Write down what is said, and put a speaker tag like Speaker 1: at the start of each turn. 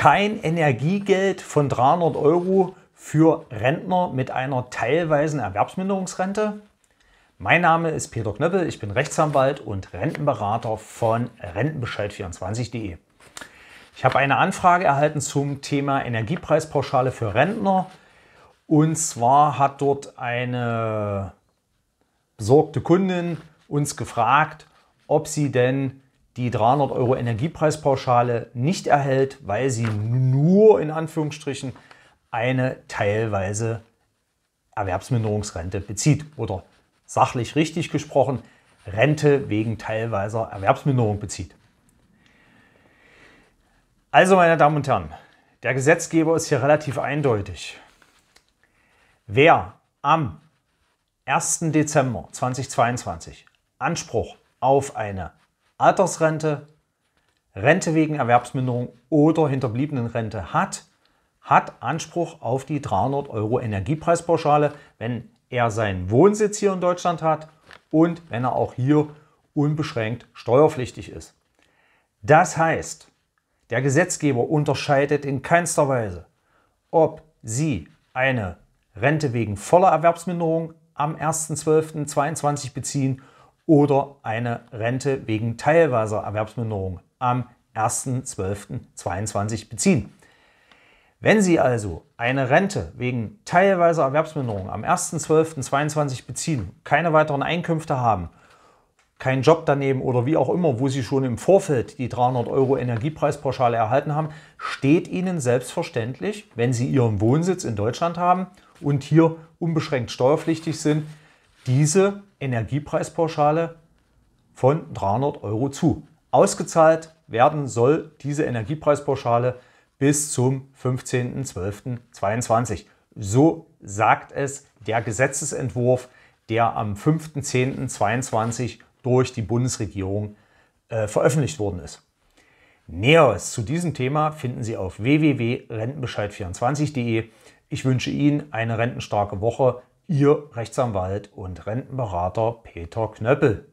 Speaker 1: kein Energiegeld von 300 Euro für Rentner mit einer teilweisen Erwerbsminderungsrente. Mein Name ist Peter Knöppel, ich bin Rechtsanwalt und Rentenberater von Rentenbescheid24.de. Ich habe eine Anfrage erhalten zum Thema Energiepreispauschale für Rentner. Und zwar hat dort eine besorgte Kundin uns gefragt, ob sie denn die 300 Euro Energiepreispauschale nicht erhält, weil sie nur in Anführungsstrichen eine teilweise Erwerbsminderungsrente bezieht. Oder sachlich richtig gesprochen, Rente wegen teilweiser Erwerbsminderung bezieht. Also, meine Damen und Herren, der Gesetzgeber ist hier relativ eindeutig. Wer am 1. Dezember 2022 Anspruch auf eine Altersrente, Rente wegen Erwerbsminderung oder Hinterbliebenenrente hat, hat Anspruch auf die 300 Euro Energiepreispauschale, wenn er seinen Wohnsitz hier in Deutschland hat und wenn er auch hier unbeschränkt steuerpflichtig ist. Das heißt, der Gesetzgeber unterscheidet in keinster Weise, ob Sie eine Rente wegen voller Erwerbsminderung am 1.12.22 beziehen oder oder eine Rente wegen teilweiser Erwerbsminderung am 1.12.22 beziehen. Wenn Sie also eine Rente wegen teilweiser Erwerbsminderung am 1.12.22 beziehen, keine weiteren Einkünfte haben, keinen Job daneben oder wie auch immer, wo Sie schon im Vorfeld die 300 Euro Energiepreispauschale erhalten haben, steht Ihnen selbstverständlich, wenn Sie Ihren Wohnsitz in Deutschland haben und hier unbeschränkt steuerpflichtig sind, diese Energiepreispauschale von 300 Euro zu. Ausgezahlt werden soll diese Energiepreispauschale bis zum 15.12.22. So sagt es der Gesetzesentwurf, der am 5.10.22 durch die Bundesregierung äh, veröffentlicht worden ist. Näheres zu diesem Thema finden Sie auf www.rentenbescheid24.de. Ich wünsche Ihnen eine rentenstarke Woche. Ihr Rechtsanwalt und Rentenberater Peter Knöppel.